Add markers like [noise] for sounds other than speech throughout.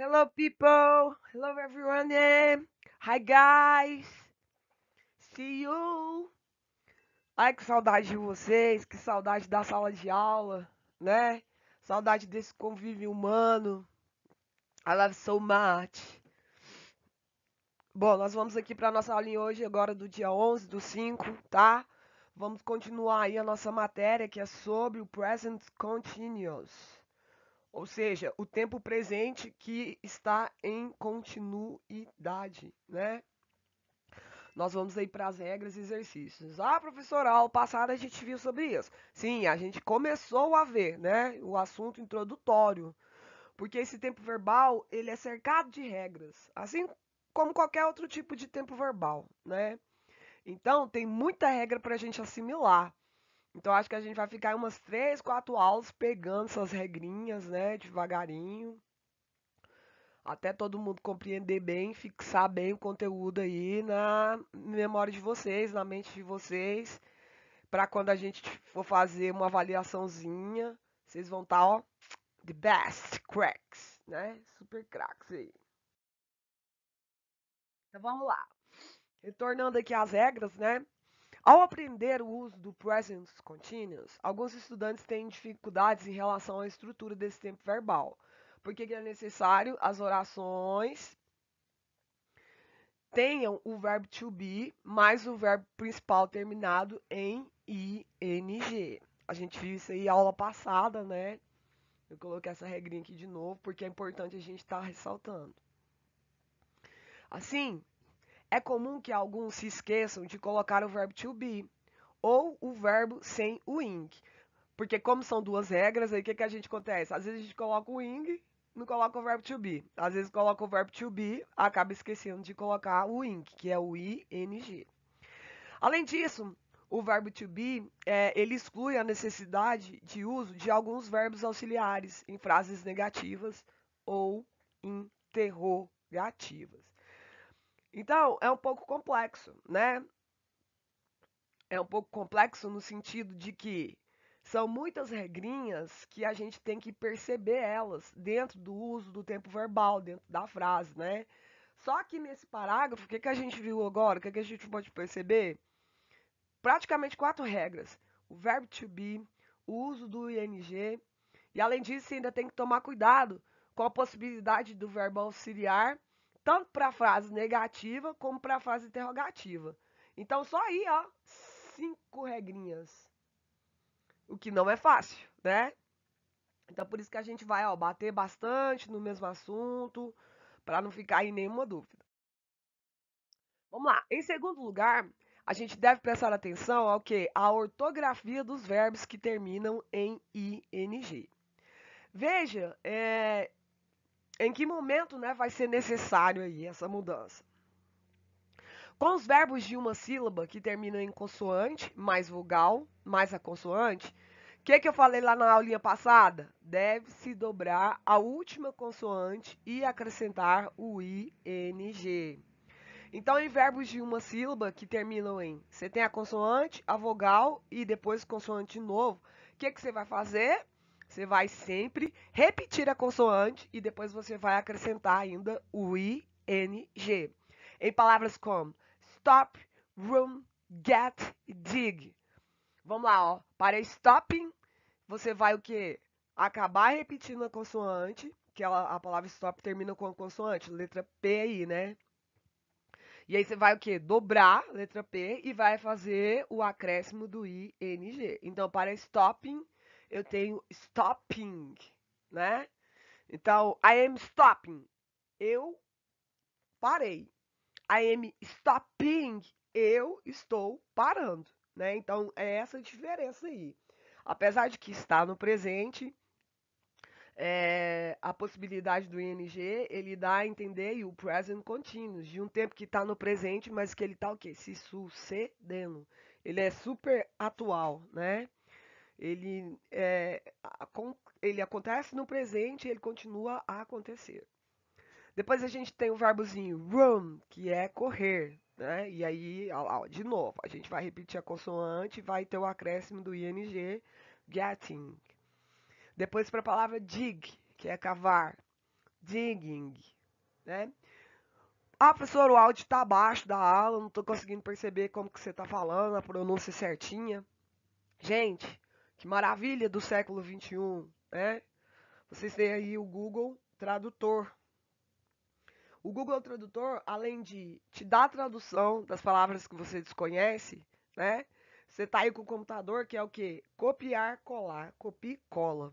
Hello, people. Hello, everyone. Hi, guys. See you. Ai, que saudade de vocês. Que saudade da sala de aula, né? Saudade desse convívio humano. I love so much. Bom, nós vamos aqui para nossa aulinha hoje, agora do dia 11 do 5, tá? Vamos continuar aí a nossa matéria, que é sobre o Present Continuous. Ou seja, o tempo presente que está em continuidade, né? Nós vamos aí para as regras e exercícios. Ah, professor, a aula passada a gente viu sobre isso. Sim, a gente começou a ver, né, o assunto introdutório. Porque esse tempo verbal, ele é cercado de regras, assim como qualquer outro tipo de tempo verbal, né? Então, tem muita regra para a gente assimilar. Então acho que a gente vai ficar umas três, quatro aulas pegando essas regrinhas, né, devagarinho. Até todo mundo compreender bem, fixar bem o conteúdo aí na memória de vocês, na mente de vocês, para quando a gente for fazer uma avaliaçãozinha, vocês vão estar, tá, ó, the best cracks, né? Super cracks aí. Então vamos lá. Retornando aqui às regras, né? Ao aprender o uso do present continuous, alguns estudantes têm dificuldades em relação à estrutura desse tempo verbal, porque é necessário as orações tenham o verbo to be mais o verbo principal terminado em ing. A gente viu isso aí aula passada, né? Eu coloquei essa regrinha aqui de novo, porque é importante a gente estar tá ressaltando. Assim, é comum que alguns se esqueçam de colocar o verbo to be ou o verbo sem o ing. Porque como são duas regras, aí o que, que a gente acontece? Às vezes a gente coloca o ing, não coloca o verbo to be. Às vezes coloca o verbo to be, acaba esquecendo de colocar o ing, que é o ing. Além disso, o verbo to be, é, ele exclui a necessidade de uso de alguns verbos auxiliares em frases negativas ou interrogativas. Então, é um pouco complexo, né? É um pouco complexo no sentido de que são muitas regrinhas que a gente tem que perceber elas dentro do uso do tempo verbal, dentro da frase, né? Só que nesse parágrafo, o que, que a gente viu agora? O que, que a gente pode perceber? Praticamente quatro regras. O verbo to be, o uso do ing, e além disso, ainda tem que tomar cuidado com a possibilidade do verbo auxiliar tanto para a frase negativa como para a frase interrogativa. Então, só aí, ó, cinco regrinhas. O que não é fácil, né? Então, por isso que a gente vai ó, bater bastante no mesmo assunto, para não ficar em nenhuma dúvida. Vamos lá. Em segundo lugar, a gente deve prestar atenção ao que? A ortografia dos verbos que terminam em ing. Veja, é, em que momento né, vai ser necessário aí essa mudança? Com os verbos de uma sílaba que terminam em consoante, mais vogal, mais a consoante, o que, que eu falei lá na aulinha passada? Deve-se dobrar a última consoante e acrescentar o ING. Então, em verbos de uma sílaba que terminam em você tem a consoante, a vogal e depois consoante de novo, o que, que você vai fazer? Você vai sempre repetir a consoante e depois você vai acrescentar ainda o ING. Em palavras como stop, run, get e dig. Vamos lá, ó. Para stopping, você vai o quê? Acabar repetindo a consoante, que ela, a palavra stop termina com a consoante, letra P aí, né? E aí você vai o quê? Dobrar letra P e vai fazer o acréscimo do ING. Então, para stopping, eu tenho stopping, né? Então, I am stopping. Eu parei. I am stopping. Eu estou parando, né? Então, é essa diferença aí. Apesar de que está no presente, é, a possibilidade do ING, ele dá a entender o present continuous, de um tempo que está no presente, mas que ele está o quê? Se sucedendo. Ele é super atual, né? ele, é, ele acontece no presente e ele continua a acontecer. Depois a gente tem o verbozinho run, que é correr, né? E aí, ó, ó, de novo, a gente vai repetir a consoante, vai ter o acréscimo do ing, getting. Depois para a palavra dig, que é cavar, digging, né? Ah, professor, o áudio está abaixo da aula, não estou conseguindo perceber como que você está falando, a pronúncia certinha. Gente, que maravilha do século XXI, né? Vocês têm aí o Google Tradutor. O Google é Tradutor, além de te dar a tradução das palavras que você desconhece, né? Você tá aí com o computador, que é o quê? Copiar, colar, copia e cola.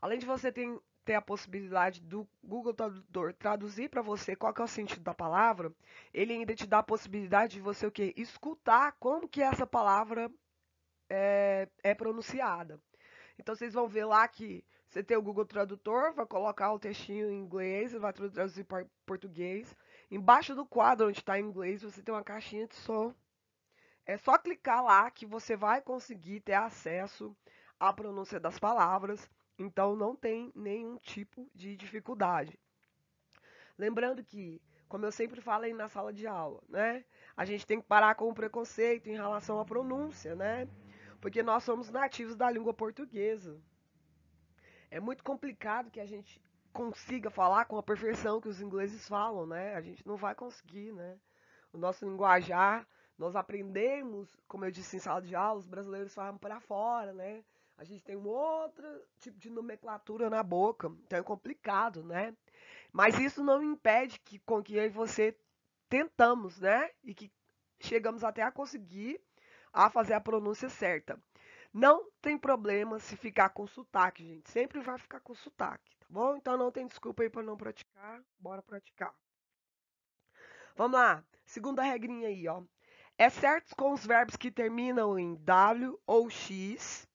Além de você ter, ter a possibilidade do Google Tradutor traduzir para você qual que é o sentido da palavra, ele ainda te dá a possibilidade de você o quê? Escutar como que é essa palavra é, é pronunciada. Então vocês vão ver lá que você tem o Google Tradutor, vai colocar o textinho em inglês, vai traduzir para português. Embaixo do quadro onde está em inglês, você tem uma caixinha de som. É só clicar lá que você vai conseguir ter acesso à pronúncia das palavras. Então não tem nenhum tipo de dificuldade. Lembrando que, como eu sempre falei na sala de aula, né? A gente tem que parar com o preconceito em relação à pronúncia, né? porque nós somos nativos da língua portuguesa. É muito complicado que a gente consiga falar com a perfeição que os ingleses falam, né? A gente não vai conseguir, né? O nosso linguajar, nós aprendemos, como eu disse em sala de aula, os brasileiros falam para fora, né? A gente tem um outro tipo de nomenclatura na boca, então é complicado, né? Mas isso não impede que com que eu e você tentamos, né? E que chegamos até a conseguir a fazer a pronúncia certa. Não tem problema se ficar com sotaque, gente. Sempre vai ficar com sotaque, tá bom? Então não tem desculpa aí para não praticar. Bora praticar. Vamos lá. Segunda regrinha aí, ó. É certo com os verbos que terminam em W ou X.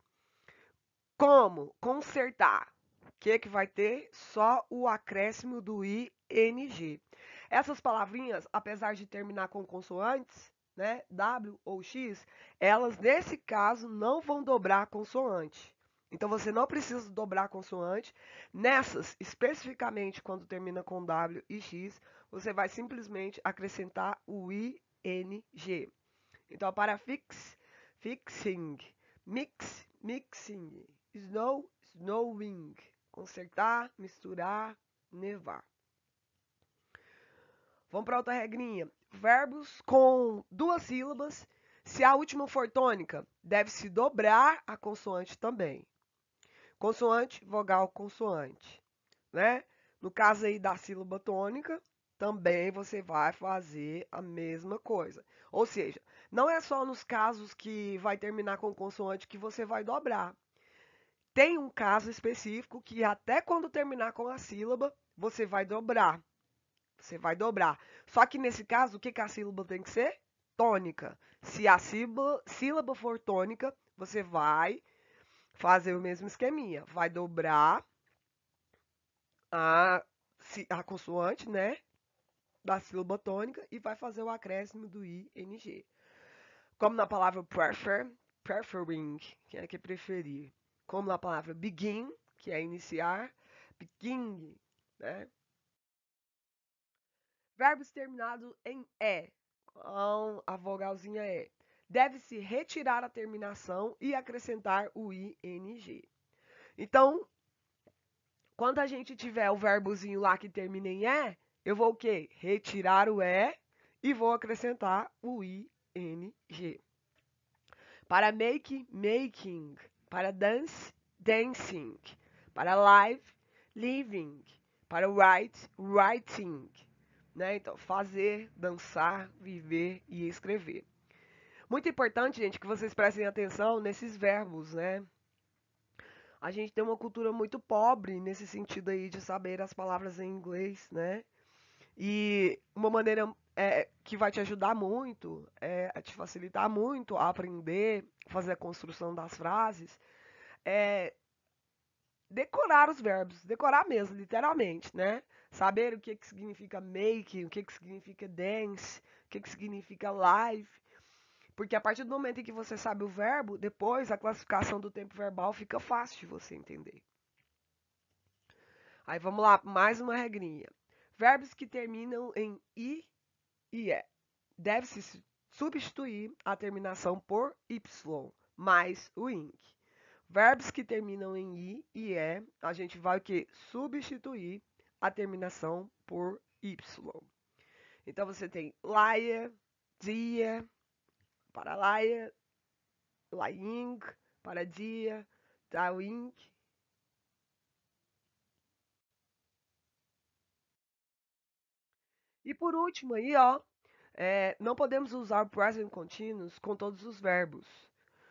Como? Consertar. O que, que vai ter? Só o acréscimo do ING. Essas palavrinhas, apesar de terminar com consoantes, né, W ou X, elas, nesse caso, não vão dobrar consoante. Então, você não precisa dobrar consoante. Nessas, especificamente quando termina com W e X, você vai simplesmente acrescentar o ING. Então, para fix, fixing, mix, mixing, snow, snowing, consertar, misturar, nevar. Vamos para outra regrinha verbos com duas sílabas, se a última for tônica, deve-se dobrar a consoante também. Consoante, vogal, consoante. Né? No caso aí da sílaba tônica, também você vai fazer a mesma coisa. Ou seja, não é só nos casos que vai terminar com consoante que você vai dobrar. Tem um caso específico que até quando terminar com a sílaba, você vai dobrar. Você vai dobrar. Só que nesse caso, o que, que a sílaba tem que ser? Tônica. Se a sílaba, sílaba for tônica, você vai fazer o mesmo esqueminha. Vai dobrar a, a consoante, né? Da sílaba tônica e vai fazer o acréscimo do ING. Como na palavra prefer, preferring, que é que é preferir. Como na palavra begin, que é iniciar, begin, né? Verbos terminados em é, com a vogalzinha é, deve-se retirar a terminação e acrescentar o ing. Então, quando a gente tiver o verbozinho lá que termina em é, eu vou o quê? Retirar o é e vou acrescentar o ing. Para make, making. Para dance, dancing. Para live, living. Para write, writing. Né? Então, fazer, dançar, viver e escrever. Muito importante, gente, que vocês prestem atenção nesses verbos, né? A gente tem uma cultura muito pobre nesse sentido aí de saber as palavras em inglês, né? E uma maneira é, que vai te ajudar muito, é, a te facilitar muito a aprender, fazer a construção das frases, é decorar os verbos, decorar mesmo, literalmente, né? Saber o que, que significa make, o que, que significa dance, o que, que significa live. Porque a partir do momento em que você sabe o verbo, depois a classificação do tempo verbal fica fácil de você entender. Aí vamos lá, mais uma regrinha. Verbos que terminam em i e e é. deve-se substituir a terminação por y mais o ing. Verbos que terminam em i e e, é, a gente vai o que? Substituir a terminação por Y. Então você tem laia, dia, para paralaia, para dia, tawing. E por último aí, ó, é, não podemos usar o present continuous com todos os verbos.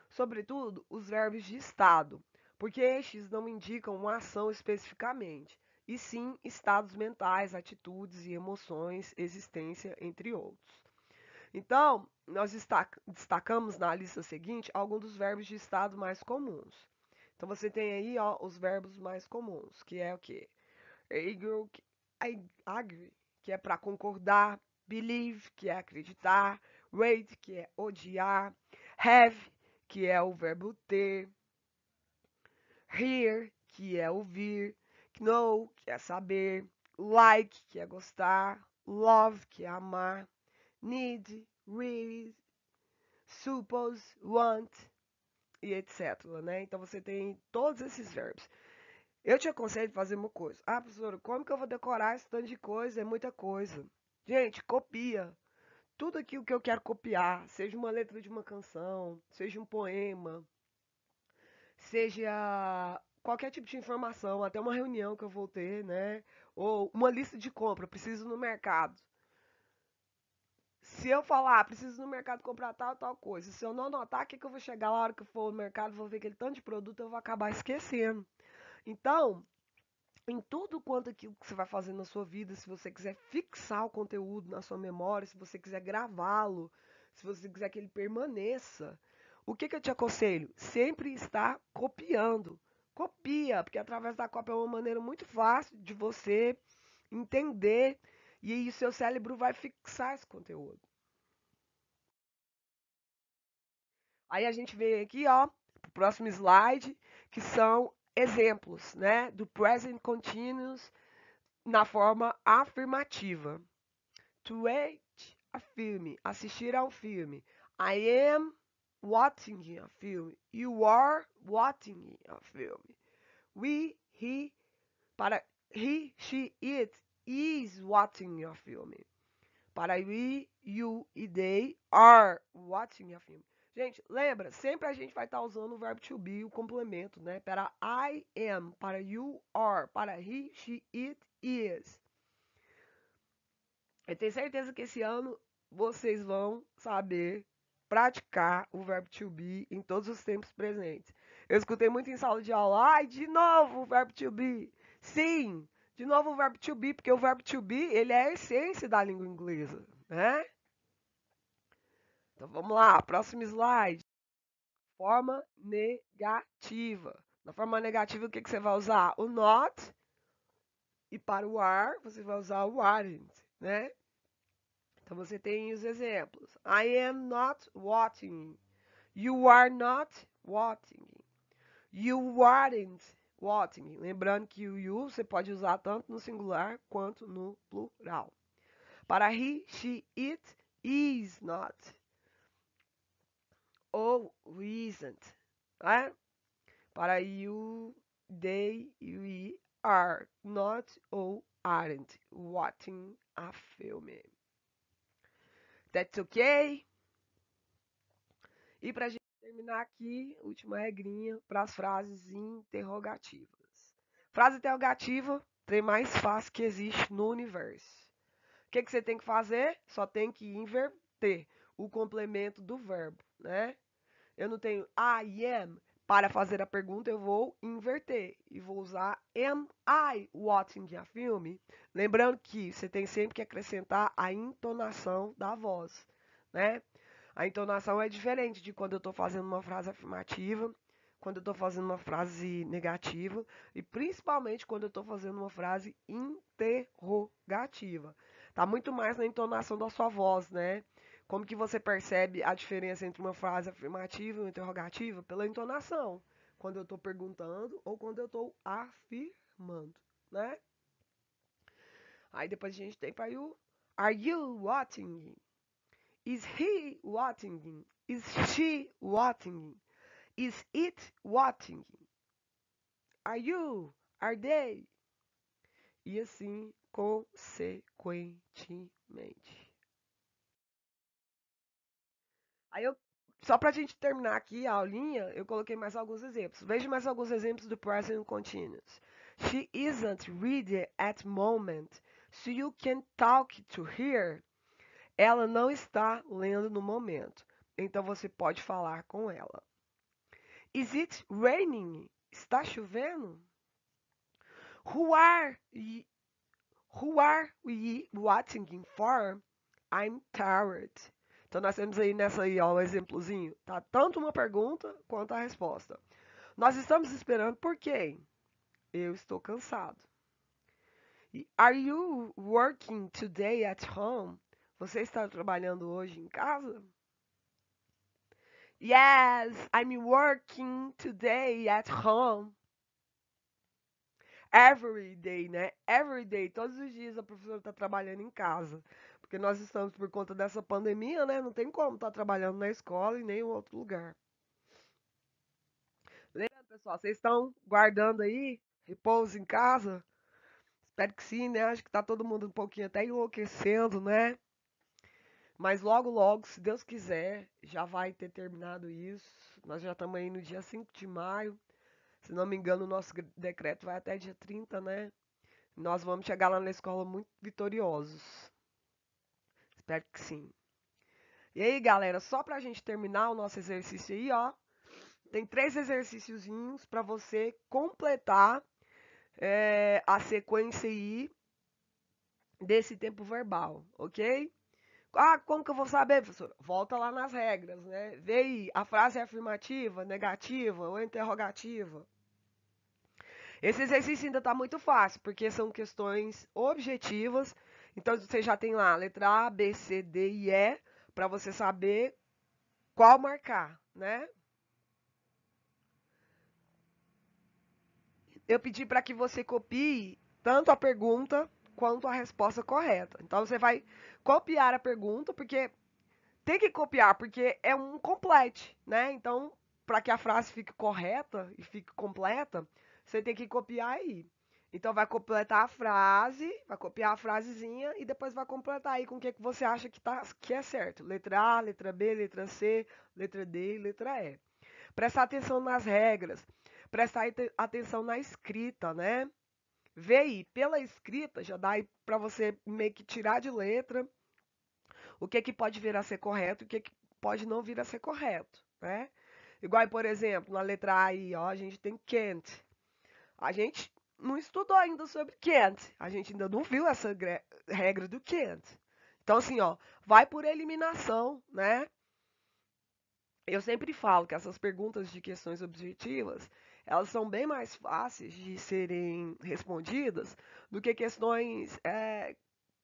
Sobretudo, os verbos de estado, porque estes não indicam uma ação especificamente e sim estados mentais, atitudes e emoções, existência, entre outros. Então, nós destacamos na lista seguinte alguns dos verbos de estado mais comuns. Então, você tem aí ó, os verbos mais comuns, que é o quê? Agree, que é para concordar, believe, que é acreditar, wait, que é odiar, have, que é o verbo ter, hear, que é ouvir, know, que é saber, like, que é gostar, love, que é amar, need, really, suppose, want e etc. Né? Então você tem todos esses verbos. Eu te aconselho fazer uma coisa. Ah, professor, como que eu vou decorar esse tanto de coisa? É muita coisa. Gente, copia. Tudo aquilo que eu quero copiar, seja uma letra de uma canção, seja um poema, seja qualquer tipo de informação, até uma reunião que eu vou ter, né? Ou uma lista de compra, preciso no mercado. Se eu falar, ah, preciso no mercado comprar tal tal coisa, se eu não anotar, o que, que eu vou chegar lá, na hora que for no mercado, vou ver aquele tanto de produto, eu vou acabar esquecendo. Então, em tudo quanto aquilo que você vai fazer na sua vida, se você quiser fixar o conteúdo na sua memória, se você quiser gravá-lo, se você quiser que ele permaneça, o que, que eu te aconselho? Sempre estar copiando. Copia, porque através da cópia é uma maneira muito fácil de você entender e aí o seu cérebro vai fixar esse conteúdo. Aí a gente vem aqui, ó, pro próximo slide, que são exemplos, né, do present continuous na forma afirmativa. To wait a filme, assistir a um filme. I am watching a film. You are watching a film. We, he, para he, she, it is watching a film. Para we, you e they are watching a film. Gente, lembra, sempre a gente vai estar tá usando o verbo to be, o complemento, né? Para I am, para you are, para he, she, it is. Eu tenho certeza que esse ano vocês vão saber praticar o verbo to be em todos os tempos presentes. Eu escutei muito em sala de aula, ai, de novo o verbo to be. Sim, de novo o verbo to be, porque o verbo to be, ele é a essência da língua inglesa, né? Então vamos lá, próximo slide. Forma negativa. Na forma negativa, o que, que você vai usar? O not. E para o are, você vai usar o aren't, né? Então você tem os exemplos. I am not watching. You are not watching. You aren't watching. Lembrando que o you você pode usar tanto no singular quanto no plural. Para he, she, it, is not. Ou isn't. Né? Para you, they, we are not ou aren't watching a filme. That's okay? E para gente terminar aqui, última regrinha para as frases interrogativas. Frase interrogativa, trem mais fácil que existe no universo. O que, que você tem que fazer? Só tem que inverter o complemento do verbo, né? Eu não tenho I am, para fazer a pergunta, eu vou inverter e vou usar Am I watching a film? Lembrando que você tem sempre que acrescentar a entonação da voz, né? A entonação é diferente de quando eu estou fazendo uma frase afirmativa, quando eu estou fazendo uma frase negativa e principalmente quando eu estou fazendo uma frase interrogativa. Tá muito mais na entonação da sua voz, né? Como que você percebe a diferença entre uma frase afirmativa e uma interrogativa? Pela entonação. Quando eu estou perguntando ou quando eu estou afirmando, né? Aí depois a gente tem para o Are you watching? Is he watching? Is she watching? Is it watching? Are you? Are they? E assim consequentemente. Aí eu, só a gente terminar aqui a aulinha, eu coloquei mais alguns exemplos. Veja mais alguns exemplos do present continuous. She isn't ready at moment, so you can talk to her. Ela não está lendo no momento, então você pode falar com ela. Is it raining? Está chovendo? Who are who are we waiting for? I'm tired. Então nós temos aí nessa aí ó, um exemplozinho. Tá tanto uma pergunta quanto a resposta. Nós estamos esperando por quem? Eu estou cansado. are you working today at home? Você está trabalhando hoje em casa? Yes, I'm working today at home every day, né? Every day, todos os dias a professora está trabalhando em casa. Porque nós estamos, por conta dessa pandemia, né? Não tem como estar tá trabalhando na escola e nem em outro lugar. Lembrando, pessoal, vocês estão guardando aí repouso em casa? Espero que sim, né? Acho que tá todo mundo um pouquinho até enlouquecendo, né? Mas logo, logo, se Deus quiser, já vai ter terminado isso. Nós já estamos aí no dia 5 de maio. Se não me engano, o nosso decreto vai até dia 30, né? Nós vamos chegar lá na escola muito vitoriosos. Espero que sim. E aí, galera, só pra gente terminar o nosso exercício aí, ó. Tem três exercíciozinhos para você completar é, a sequência aí desse tempo verbal, ok? Ah, como que eu vou saber, professor? Volta lá nas regras, né? Vê aí, a frase é afirmativa, negativa ou interrogativa. Esse exercício ainda está muito fácil, porque são questões objetivas. Então, você já tem lá a letra A, B, C, D e E, para você saber qual marcar, né? Eu pedi para que você copie tanto a pergunta quanto a resposta correta. Então, você vai copiar a pergunta, porque tem que copiar, porque é um complete, né? Então, para que a frase fique correta e fique completa, você tem que copiar aí. Então vai completar a frase, vai copiar a frasezinha e depois vai completar aí com o que, que você acha que, tá, que é certo. Letra A, letra B, letra C, letra D e letra E. Prestar atenção nas regras, prestar atenção na escrita, né? Vê aí, pela escrita, já dá aí para você meio que tirar de letra o que, que pode vir a ser correto e o que, que pode não vir a ser correto, né? Igual, por exemplo, na letra A aí, ó, a gente tem can't, a gente não estudou ainda sobre can't. A gente ainda não viu essa regra do can't. Então, assim, ó, vai por eliminação, né? Eu sempre falo que essas perguntas de questões objetivas, elas são bem mais fáceis de serem respondidas do que questões é,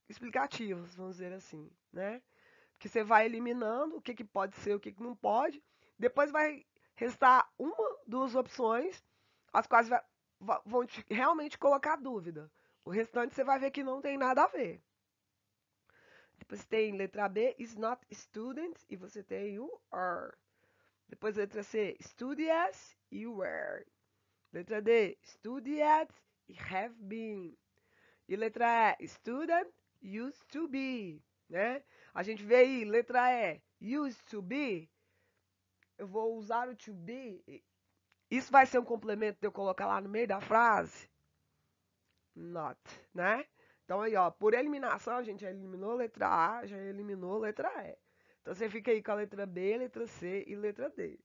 explicativas, vamos dizer assim, né? Porque você vai eliminando o que, que pode ser, o que, que não pode, depois vai restar uma, duas opções, as quais vão te, [laughs] realmente colocar dúvida. O restante você vai ver que não tem nada a ver. Depois tem letra B, is not student, e você tem o are. Depois letra C, studies e were. Letra D, studied e have been. E letra E, student, used to be, né? A gente vê aí, letra E, used to be. Eu vou usar o to be isso vai ser um complemento de eu colocar lá no meio da frase? Not, né? Então aí, ó, por eliminação, a gente já eliminou letra A, já eliminou letra E. Então você fica aí com a letra B, letra C e letra D.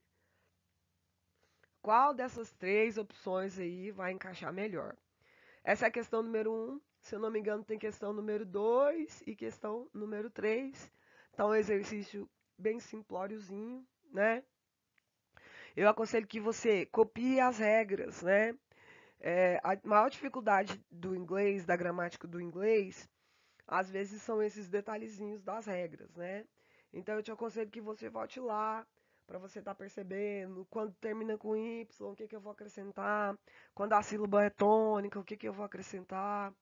Qual dessas três opções aí vai encaixar melhor? Essa é a questão número 1. Um. Se eu não me engano, tem questão número 2 e questão número 3. Então, é um exercício bem simplóriozinho, né? eu aconselho que você copie as regras, né? É, a maior dificuldade do inglês, da gramática do inglês, às vezes são esses detalhezinhos das regras, né? Então eu te aconselho que você volte lá para você estar tá percebendo quando termina com y, o que, que eu vou acrescentar, quando a sílaba é tônica, o que, que eu vou acrescentar,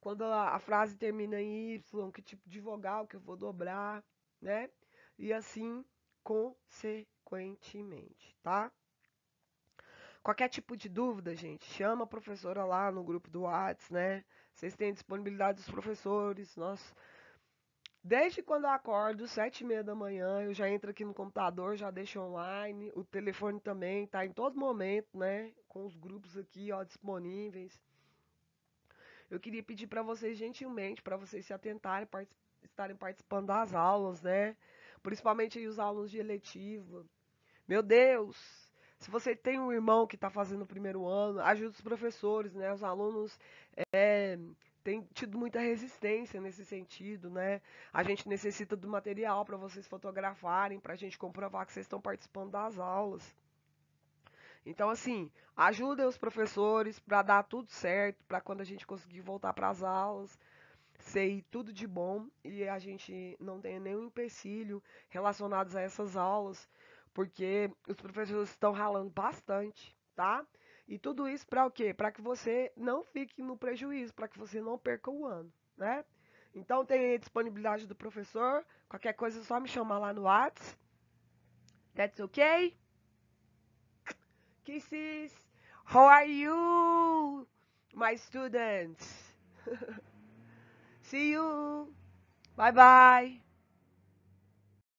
quando a, a frase termina em y, que tipo de vogal que eu vou dobrar, né? E assim com certeza frequentemente, tá? Qualquer tipo de dúvida, gente, chama a professora lá no grupo do Whats, né? Vocês têm disponibilidade dos professores, nós... Desde quando eu acordo, sete e meia da manhã, eu já entro aqui no computador, já deixo online, o telefone também tá em todo momento, né? Com os grupos aqui, ó, disponíveis. Eu queria pedir para vocês gentilmente, para vocês se atentarem, estarem participando das aulas, né? Principalmente aí os alunos de eletiva. Meu Deus! Se você tem um irmão que está fazendo o primeiro ano, ajuda os professores, né? Os alunos é, têm tido muita resistência nesse sentido, né? A gente necessita do material para vocês fotografarem, para a gente comprovar que vocês estão participando das aulas. Então, assim, ajudem os professores para dar tudo certo, para quando a gente conseguir voltar para as aulas, ser tudo de bom e a gente não tenha nenhum empecilho relacionado a essas aulas porque os professores estão ralando bastante, tá? E tudo isso para o quê? Para que você não fique no prejuízo, para que você não perca o ano, né? Então tem disponibilidade do professor, qualquer coisa é só me chamar lá no Whats. That's okay? Kisses. How are you, my students? [laughs] See you. Bye bye.